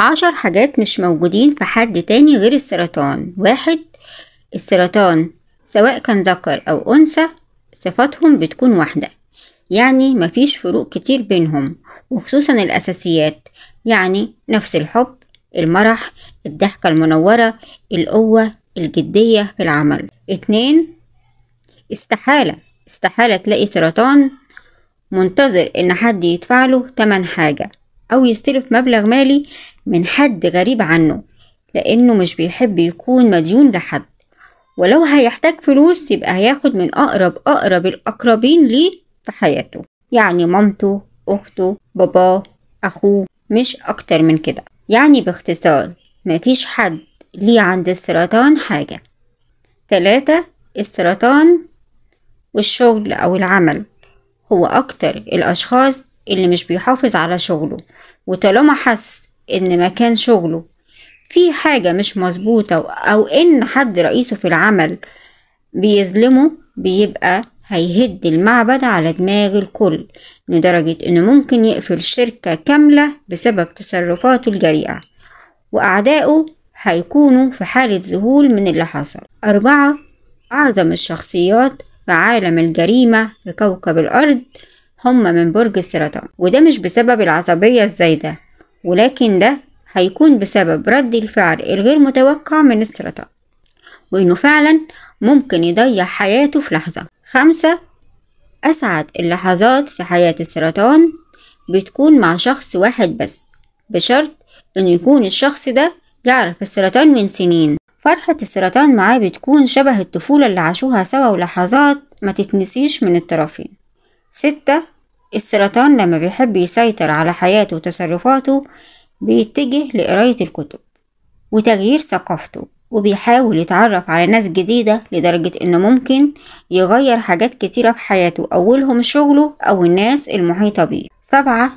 عشر حاجات مش موجودين في حد تاني غير السرطان واحد السرطان سواء كان ذكر أو أنثى صفاتهم بتكون واحدة يعني مفيش فروق كتير بينهم وخصوصا الأساسيات يعني نفس الحب المرح الضحكة المنورة القوة الجدية في العمل اتنين استحالة استحالة تلاقي سرطان منتظر ان حد يدفعله تمن حاجة أو يستلف مبلغ مالي من حد غريب عنه لأنه مش بيحب يكون مديون لحد ولو هيحتاج فلوس يبقى هياخد من أقرب أقرب الأقربين ليه في حياته يعني مامته أخته باباه أخوه مش أكتر من كده يعني باختصار مفيش حد ليه عند السرطان حاجة تلاتة السرطان والشغل أو العمل هو أكتر الأشخاص اللي مش بيحافظ على شغله وطالما حس ان مكان شغله في حاجة مش مظبوطة او ان حد رئيسه في العمل بيظلمه بيبقى هيهد المعبد على دماغ الكل لدرجة انه ممكن يقفل شركة كاملة بسبب تصرفاته الجريئة واعدائه هيكونوا في حالة ذهول من اللي حصل أربعة أعظم الشخصيات في عالم الجريمة في كوكب الأرض هم من برج السرطان وده مش بسبب العصبية الزايدة ولكن ده هيكون بسبب رد الفعل الغير متوقع من السرطان وإنه فعلا ممكن يضيع حياته في لحظة خمسة أسعد اللحظات في حياة السرطان بتكون مع شخص واحد بس بشرط إنه يكون الشخص ده يعرف السرطان من سنين فرحة السرطان معاه بتكون شبه الطفولة اللي عاشوها سوا ولحظات ما تتنسيش من الطرفين ستة السرطان لما بيحب يسيطر على حياته وتصرفاته بيتجه لقراية الكتب وتغيير ثقافته وبيحاول يتعرف على ناس جديدة لدرجة إنه ممكن يغير حاجات كتيرة في حياته أولهم شغله أو الناس المحيطة بيه سبعة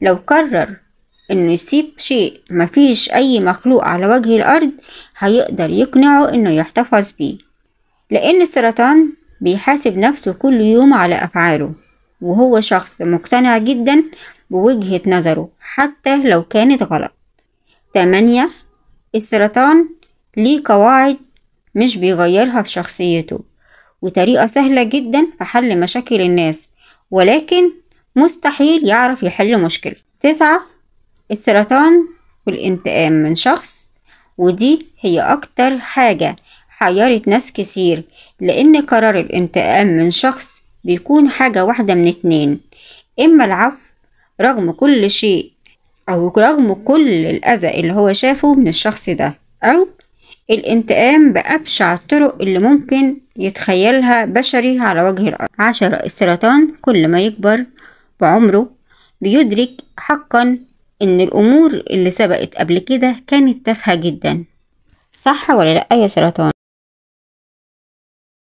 لو قرر إنه يسيب شيء مفيش أي مخلوق على وجه الأرض هيقدر يقنعه إنه يحتفظ بيه لأن السرطان بيحاسب نفسه كل يوم على أفعاله وهو شخص مقتنع جدا بوجهة نظره حتى لو كانت غلط تمانية السرطان ليه قواعد مش بيغيرها في شخصيته وطريقة سهلة جدا في حل مشاكل الناس ولكن مستحيل يعرف يحل مشكلة تسعة السرطان والانتقام من شخص ودي هي أكتر حاجة حيرت ناس كتير لأن قرار الانتقام من شخص بيكون حاجة واحدة من اتنين إما العفو رغم كل شيء أو رغم كل الأذى اللي هو شافه من الشخص ده أو الانتقام بأبشع الطرق اللي ممكن يتخيلها بشري على وجه الأرض عشرة السرطان كل ما يكبر بعمره بيدرك حقا إن الأمور اللي سبقت قبل كده كانت تافهة جدا صح ولا لأ يا سرطان